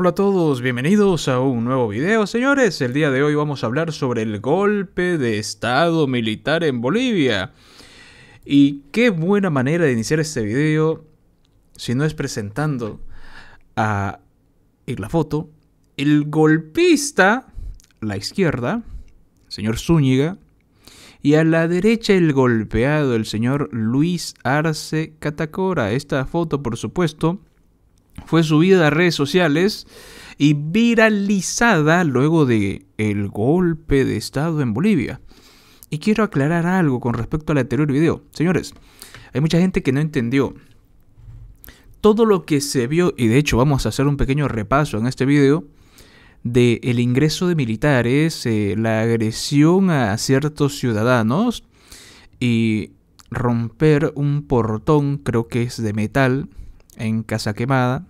Hola a todos, bienvenidos a un nuevo video. Señores, el día de hoy vamos a hablar sobre el golpe de estado militar en Bolivia. Y qué buena manera de iniciar este video si no es presentando a la foto el golpista la izquierda, señor Zúñiga, y a la derecha el golpeado, el señor Luis Arce Catacora. Esta foto, por supuesto, fue subida a redes sociales y viralizada luego de el golpe de estado en Bolivia. Y quiero aclarar algo con respecto al anterior video. Señores, hay mucha gente que no entendió. Todo lo que se vio, y de hecho vamos a hacer un pequeño repaso en este video, de el ingreso de militares, eh, la agresión a ciertos ciudadanos y romper un portón, creo que es de metal, en Casa Quemada,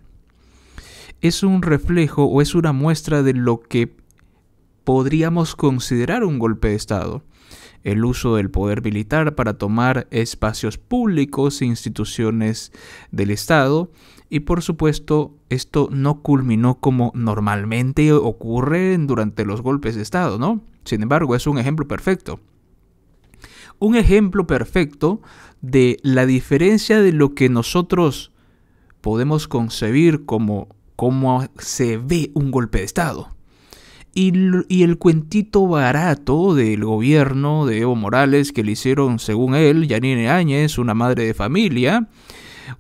es un reflejo o es una muestra de lo que podríamos considerar un golpe de Estado. El uso del poder militar para tomar espacios públicos e instituciones del Estado. Y por supuesto, esto no culminó como normalmente ocurre durante los golpes de Estado, ¿no? Sin embargo, es un ejemplo perfecto. Un ejemplo perfecto de la diferencia de lo que nosotros podemos concebir como cómo se ve un golpe de Estado. Y, el cuentito barato del gobierno de Evo Morales que le hicieron, según él, Yanine Áñez, una madre de familia,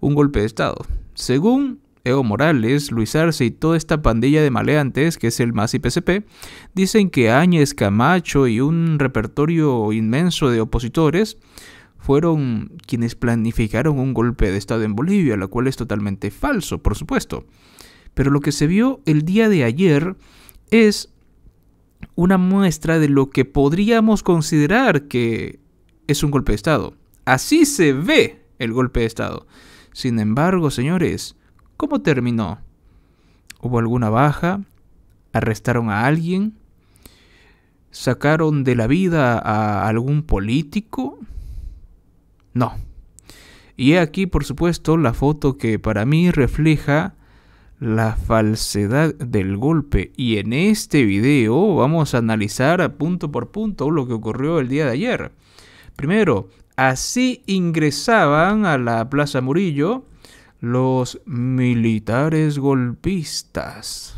un golpe de Estado. Según Evo Morales, Luis Arce y toda esta pandilla de maleantes, que es el MAS y PCP, dicen que Áñez, Camacho y un repertorio inmenso de opositores fueron quienes planificaron un golpe de Estado en Bolivia, lo cual es totalmente falso, por supuesto. Pero lo que se vio el día de ayer es una muestra de lo que podríamos considerar que es un golpe de Estado. Así se ve el golpe de Estado. Sin embargo, señores, ¿cómo terminó? ¿Hubo alguna baja? ¿Arrestaron a alguien? ¿Sacaron de la vida a algún político? No. Y aquí, por supuesto, la foto que para mí refleja la falsedad del golpe y en este video vamos a analizar punto por punto lo que ocurrió el día de ayer. Primero, así ingresaban a la Plaza Murillo los militares golpistas.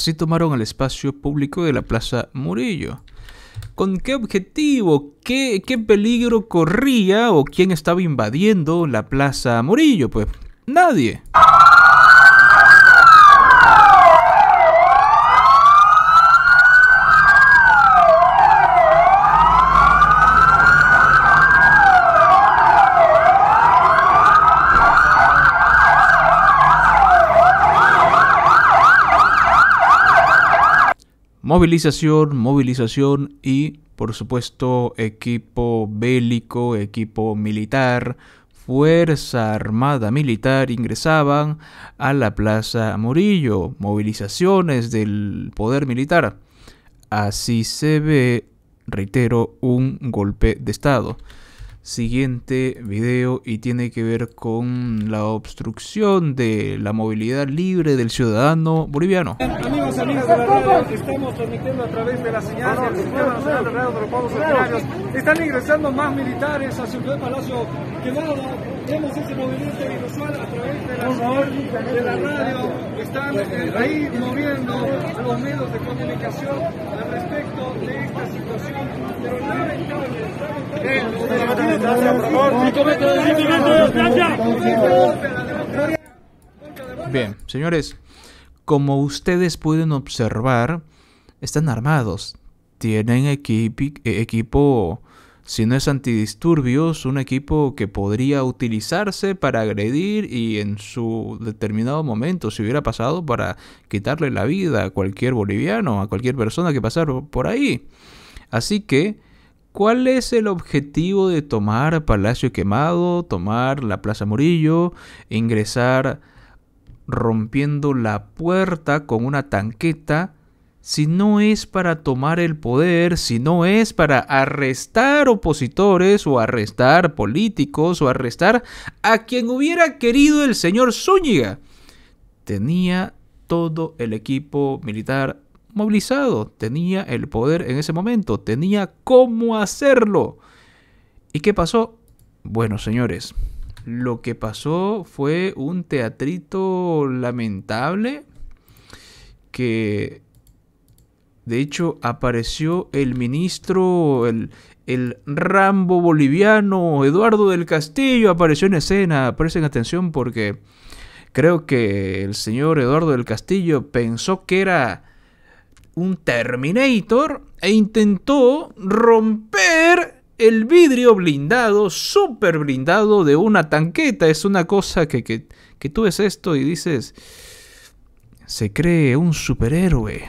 Así tomaron el espacio público de la Plaza Murillo. ¿Con qué objetivo? ¿Qué, ¿Qué, peligro corría o quién estaba invadiendo la Plaza Murillo? Pues nadie. Movilización, movilización y, por supuesto, equipo bélico, equipo militar, Fuerza Armada Militar ingresaban a la Plaza Murillo, movilizaciones del poder militar. Así se ve, reitero, un golpe de Estado siguiente video y tiene que ver con la obstrucción de la movilidad libre del ciudadano boliviano. Amigos, amigas de la radio, estamos transmitiendo a través de la señal del Sistema Nacional de Radio de los Pueblos Originarios. Están ingresando más militares a Ciudad Palacio que nada. Vemos ese movimiento visual a través de la, señal de la radio están eh, ahí moviendo los medios de comunicación al respecto de esta situación, pero lamentable, Bien, señores, como ustedes pueden observar, están armados, tienen equipo si no es antidisturbios, un equipo que podría utilizarse para agredir y en su determinado momento, si hubiera pasado, para quitarle la vida a cualquier boliviano, a cualquier persona que pasara por ahí. Así que, ¿cuál es el objetivo de tomar Palacio Quemado, tomar la Plaza Murillo, ingresar rompiendo la puerta con una tanqueta? si no es para tomar el poder, si no es para arrestar opositores o arrestar políticos o arrestar a quien hubiera querido el señor Zúñiga. Tenía todo el equipo militar movilizado, tenía el poder en ese momento, tenía cómo hacerlo. ¿Y qué pasó? Bueno, señores, lo que pasó fue un teatrito lamentable que de hecho, apareció el ministro, el, Rambo boliviano, Eduardo del Castillo, apareció en escena. Presten atención porque creo que el señor Eduardo del Castillo pensó que era un Terminator e intentó romper el vidrio blindado, súper blindado de una tanqueta. Es una cosa que, que tú ves esto y dices, se cree un superhéroe.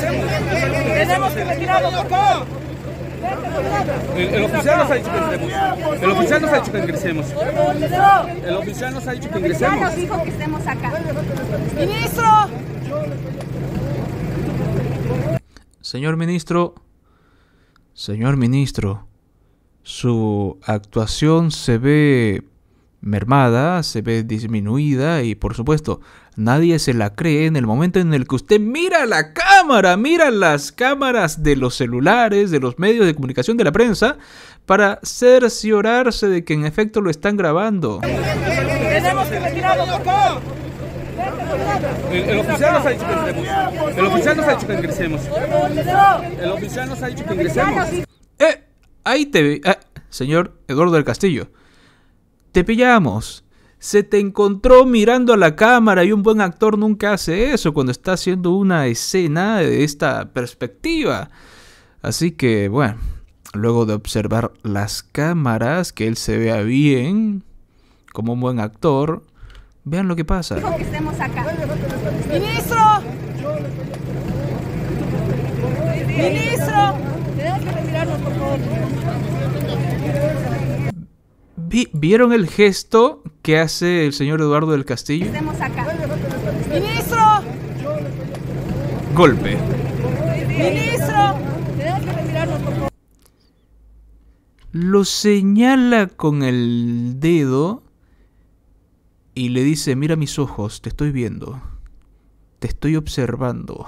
Tenemos que retirarnos El, oficial nos ha dicho que ingresemos. El oficial nos ha dicho que ingresemos. El oficial nos ha dicho que ingresemos. nos dijo que estemos acá. Ministro. Señor ministro, señor ministro, su actuación se ve mermada, se ve disminuida y por supuesto nadie se la cree en el momento en el que usted mira la cámara, mira las cámaras de los celulares, de los medios de comunicación de la prensa, para cerciorarse de que en efecto lo están grabando. El, oficial nos ha dicho que ingresemos. El oficial nos ha dicho que ingresemos. El oficial nos ha dicho que Eh, ahí te... Eh, señor Eduardo del Castillo te pillamos. Se te encontró mirando a la cámara y un buen actor nunca hace eso cuando está haciendo una escena de esta perspectiva. Así que, bueno, luego de observar las cámaras, que él se vea bien, como un buen actor, vean lo que pasa. ¡Ministro! ¡Ministro! ¿Vieron el gesto que hace el señor Eduardo del Castillo? ¡Ministro! Golpe. ¡Ministro! Lo señala con el dedo y le dice, mira mis ojos, te estoy viendo, te estoy observando.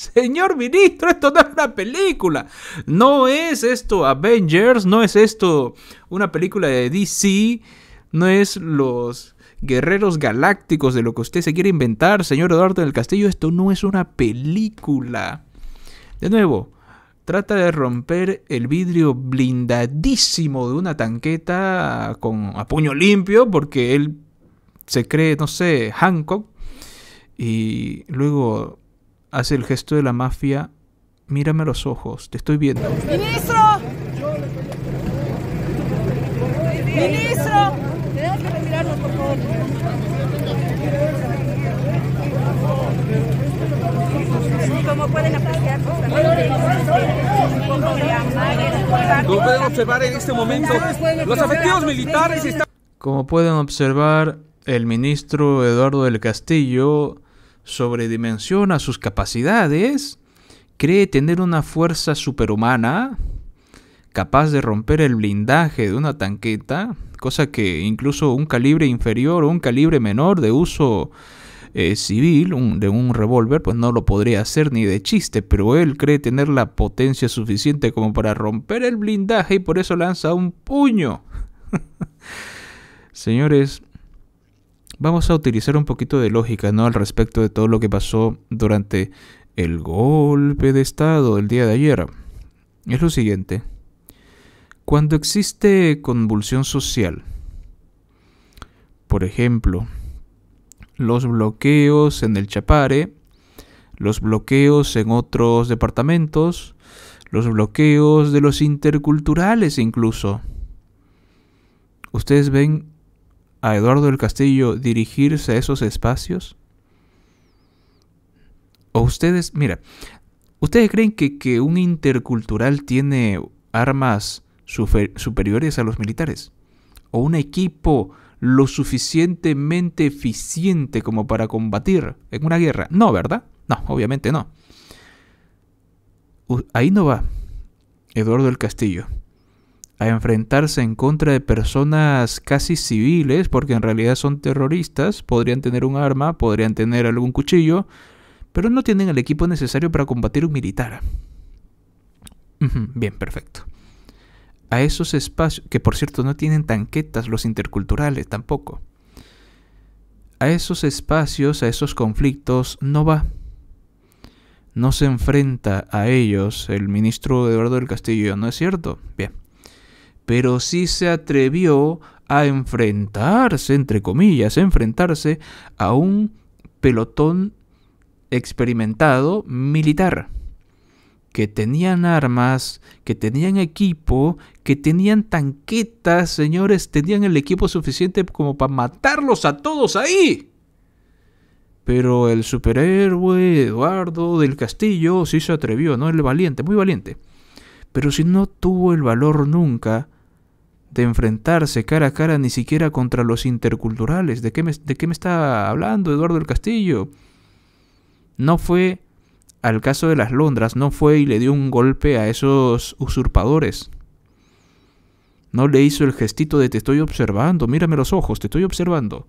Señor ministro, esto no es una película. No es esto Avengers, no es esto una película de DC, no es los guerreros galácticos de lo que usted se quiere inventar, señor Eduardo del Castillo. Esto no es una película. De nuevo, trata de romper el vidrio blindadísimo de una tanqueta con a puño limpio porque él se cree, no sé, Hancock. Y luego hace el gesto de la mafia, mírame a los ojos, te estoy viendo. ¡Ministro! ¡Ministro! Tenemos que retirarnos, por favor. Como pueden como pueden observar en este momento, los afectivos militares están... Como pueden observar, el ministro Eduardo del Castillo sobredimensiona sus capacidades, cree tener una fuerza superhumana capaz de romper el blindaje de una tanqueta, cosa que incluso un calibre inferior o un calibre menor de uso eh, civil de un revólver, pues no lo podría hacer ni de chiste, pero él cree tener la potencia suficiente como para romper el blindaje y por eso lanza un puño. Señores, vamos a utilizar un poquito de lógica, ¿no? Al respecto de todo lo que pasó durante el golpe de Estado del día de ayer. Es lo siguiente. Cuando existe convulsión social, por ejemplo, los bloqueos en el Chapare, los bloqueos en otros departamentos, los bloqueos de los interculturales incluso. Ustedes ven a Eduardo del Castillo dirigirse a esos espacios? ¿O ustedes, mira, ustedes creen que, que un intercultural tiene armas superiores a los militares? ¿O un equipo lo suficientemente eficiente como para combatir en una guerra? No, ¿verdad? No, obviamente no. Ahí no va Eduardo del Castillo a enfrentarse en contra de personas casi civiles, porque en realidad son terroristas, podrían tener un arma, podrían tener algún cuchillo, pero no tienen el equipo necesario para combatir un militar. bien, perfecto. A esos espacios, que por cierto no tienen tanquetas los interculturales tampoco. A esos espacios, a esos conflictos, no va. No se enfrenta a ellos el ministro Eduardo del Castillo, ¿no es cierto? Bien pero sí se atrevió a enfrentarse, entre comillas, a enfrentarse a un pelotón experimentado militar, que tenían armas, que tenían equipo, que tenían tanquetas, señores, tenían el equipo suficiente como para matarlos a todos ahí. Pero el superhéroe Eduardo del Castillo sí se atrevió, ¿no? El valiente, muy valiente. Pero si no tuvo el valor nunca, de enfrentarse cara a cara ni siquiera contra los interculturales. ¿De qué me, de qué me está hablando Eduardo del Castillo? No fue al caso de las Londras, no fue y le dio un golpe a esos usurpadores. No le hizo el gestito de te estoy observando, mírame los ojos, te estoy observando.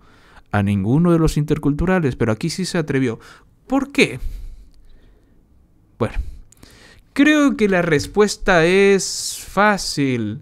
A ninguno de los interculturales, pero aquí sí se atrevió. ¿Por qué? Bueno, creo que la respuesta es fácil.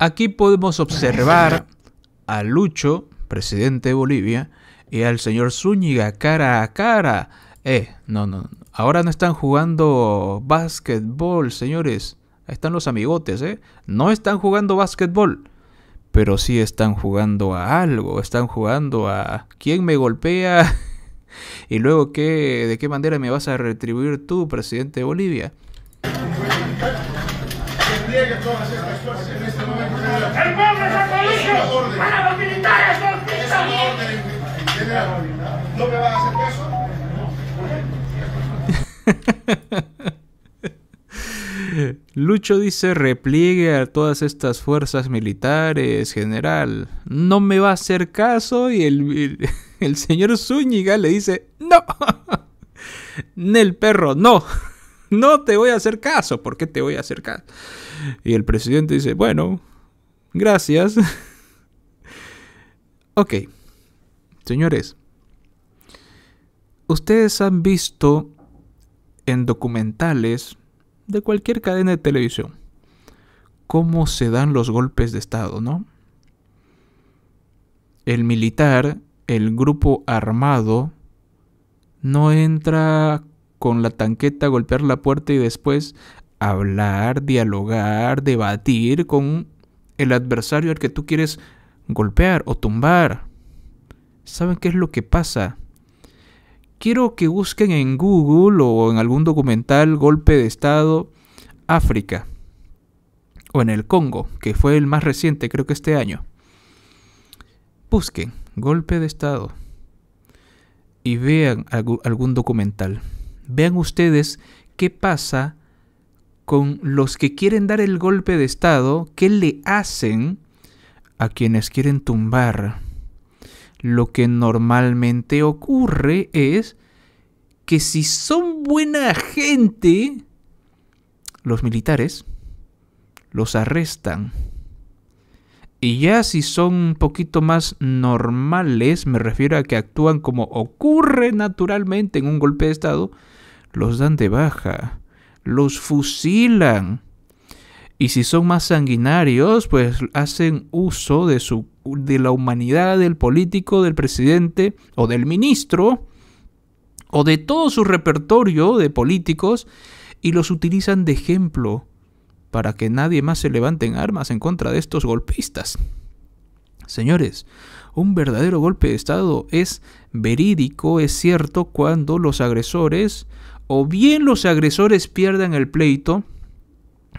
Aquí podemos observar a Lucho, presidente de Bolivia, y al señor Zúñiga cara a cara. Eh, no, no, ahora no están jugando básquetbol, señores. Ahí están los amigotes, ¿eh? No están jugando básquetbol pero sí están jugando a algo, están jugando a quién me golpea y luego qué, de qué manera me vas a retribuir tú, presidente de Bolivia. Lucho dice repliegue a todas estas fuerzas militares, general. No me va a hacer caso y el, señor Zúñiga le dice, no, Nel perro, no, no te voy a hacer caso, ¿por qué te voy a hacer caso? Y el presidente dice, bueno, gracias. ok, señores, ustedes han visto en documentales de cualquier cadena de televisión. Cómo se dan los golpes de Estado, ¿no? El militar, el grupo armado, no entra con la tanqueta a golpear la puerta y después hablar, dialogar, debatir con el adversario al que tú quieres golpear o tumbar. ¿Saben qué es lo que pasa? quiero que busquen en Google o en algún documental golpe de Estado África o en el Congo, que fue el más reciente creo que este año. Busquen golpe de Estado y vean algún documental. Vean ustedes qué pasa con los que quieren dar el golpe de Estado, qué le hacen a quienes quieren tumbar lo que normalmente ocurre es que si son buena gente, los militares los arrestan. Y ya si son un poquito más normales, me refiero a que actúan como ocurre naturalmente en un golpe de Estado, los dan de baja, los fusilan y si son más sanguinarios, pues hacen uso de, su, de la humanidad del político, del presidente o del ministro o de todo su repertorio de políticos y los utilizan de ejemplo para que nadie más se levante en armas en contra de estos golpistas. Señores, un verdadero golpe de Estado es verídico, es cierto, cuando los agresores, o bien los agresores pierdan el pleito,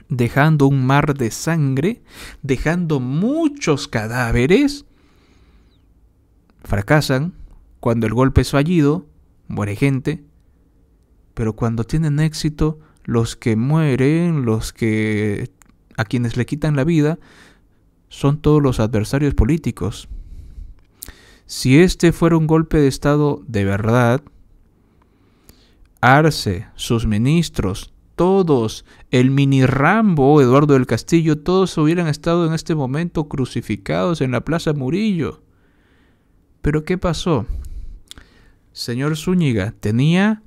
dejando un mar de sangre, dejando muchos cadáveres, fracasan cuando el golpe es fallido, muere gente, pero cuando tienen éxito, los que mueren, los que a quienes le quitan la vida, son todos los adversarios políticos. Si este fuera un golpe de Estado de verdad, Arce, sus ministros, todos, el mini Rambo, Eduardo del Castillo, todos hubieran estado en este momento crucificados en la Plaza Murillo. Pero ¿qué pasó? Señor Zúñiga tenía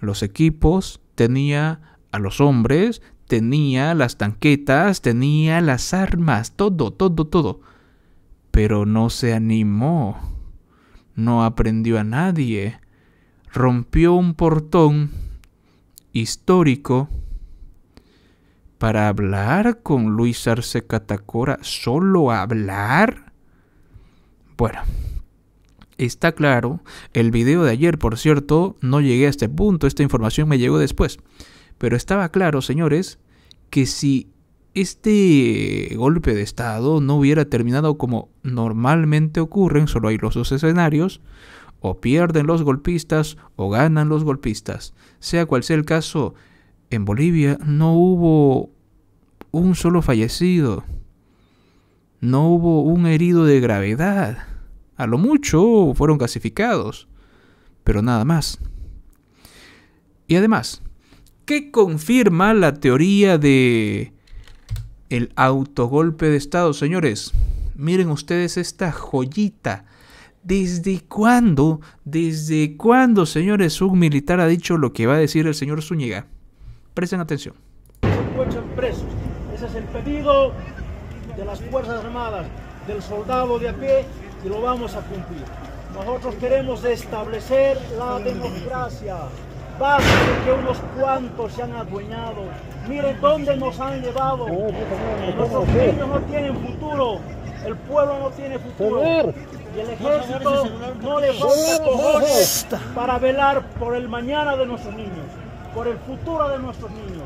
los equipos, tenía a los hombres, tenía las tanquetas, tenía las armas, todo, todo, todo. Pero no se animó, no aprendió a nadie, rompió un portón histórico para hablar con Luis Arce Catacora, solo hablar. Bueno, está claro, el video de ayer, por cierto, no llegué a este punto, esta información me llegó después, pero estaba claro, señores, que si este golpe de Estado no hubiera terminado como normalmente ocurren, solo hay los dos escenarios, o pierden los golpistas o ganan los golpistas. Sea cual sea el caso, en Bolivia no hubo un solo fallecido, no hubo un herido de gravedad. A lo mucho fueron clasificados, pero nada más. Y además, ¿qué confirma la teoría de el autogolpe de Estado, señores? Miren ustedes esta joyita ¿Desde cuándo, desde cuándo, señores, un militar ha dicho lo que va a decir el señor Zúñiga? Presten atención. presos. Ese es el pedido de las Fuerzas Armadas, del soldado de a pie, y lo vamos a cumplir. Nosotros queremos establecer la democracia. Basta de que unos cuantos se han adueñado. Miren dónde nos han llevado. Nuestros niños no tienen futuro. El pueblo no tiene futuro y el ejército no le falta cojones para velar por el mañana de nuestros niños, por el futuro de nuestros niños,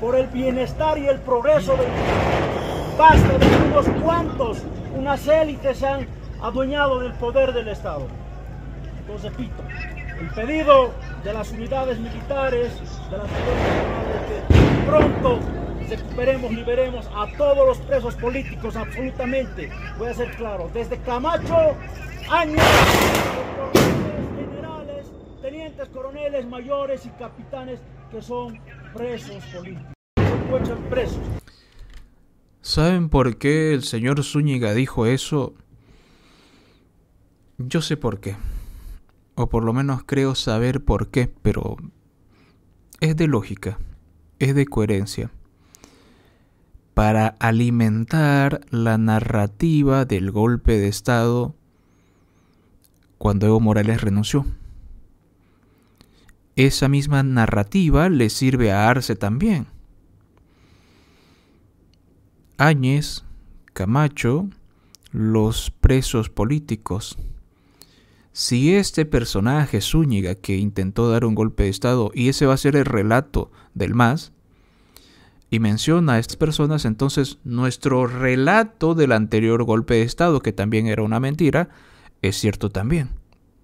por el bienestar y el progreso de niños. Basta de unos cuantos, unas élites se han adueñado del poder del Estado. Entonces, repito, el pedido de las unidades militares, de las unidades militares, que pronto recuperemos, liberemos a todos los presos políticos, absolutamente. Voy a ser claro, desde Camacho, Años, generales, tenientes, coroneles, mayores y capitanes que son presos políticos. presos. ¿Saben por qué el señor Zúñiga dijo eso? Yo sé por qué. O por lo menos creo saber por qué, pero es de lógica, es de coherencia para alimentar la narrativa del golpe de Estado cuando Evo Morales renunció. Esa misma narrativa le sirve a Arce también. Áñez, Camacho, los presos políticos. Si este personaje Zúñiga que intentó dar un golpe de Estado, y ese va a ser el relato del MAS, y menciona a estas personas, entonces nuestro relato del anterior golpe de Estado, que también era una mentira, es cierto también.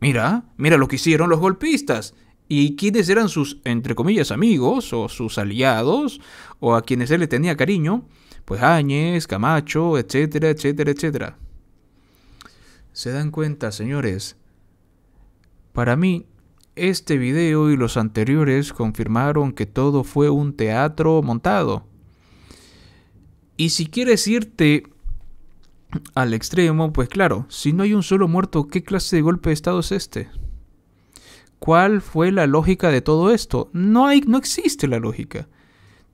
Mira, mira lo que hicieron los golpistas y quiénes eran sus, entre comillas, amigos o sus aliados o a quienes él le tenía cariño, pues Áñez, Camacho, etcétera, etcétera, etcétera. Se dan cuenta, señores, para mí este video y los anteriores confirmaron que todo fue un teatro montado. Y si quieres irte al extremo, pues claro, si no hay un solo muerto, ¿qué clase de golpe de Estado es este? ¿Cuál fue la lógica de todo esto? No, hay, no existe la lógica.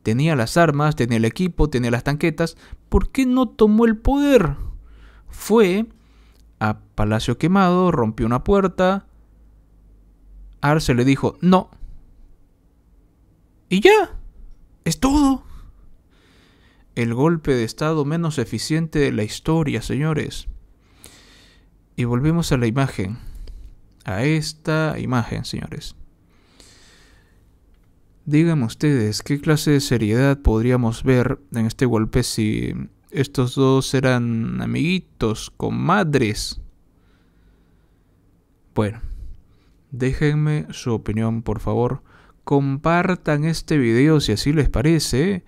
Tenía las armas, tenía el equipo, tenía las tanquetas. ¿Por qué no tomó el poder? Fue a Palacio Quemado, rompió una puerta, Arce le dijo, no. Y ya, es todo. El golpe de Estado menos eficiente de la historia, señores. Y volvemos a la imagen. A esta imagen, señores. Díganme ustedes, ¿qué clase de seriedad podríamos ver en este golpe si estos dos eran amiguitos, comadres? Bueno, Déjenme su opinión, por favor. Compartan este video si así les parece.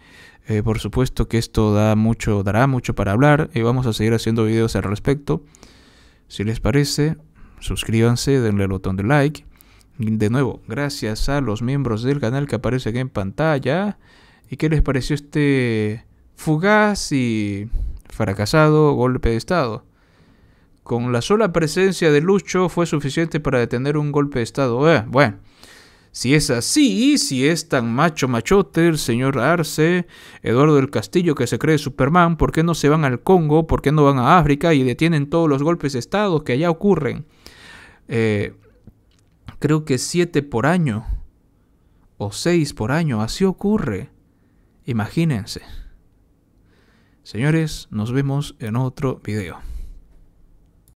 Eh, por supuesto que esto da mucho, dará mucho para hablar y vamos a seguir haciendo videos al respecto. Si les parece, suscríbanse, denle el botón de like. De nuevo, gracias a los miembros del canal que aparecen en pantalla. ¿Y qué les pareció este fugaz y fracasado golpe de estado? Con la sola presencia de Lucho fue suficiente para detener un golpe de Estado. Eh, bueno, si es así, si es tan macho machote el señor Arce, Eduardo del Castillo que se cree Superman, ¿por qué no se van al Congo? ¿Por qué no van a África y detienen todos los golpes de Estado que allá ocurren? Eh, creo que siete por año o seis por año, así ocurre. Imagínense. Señores, nos vemos en otro video.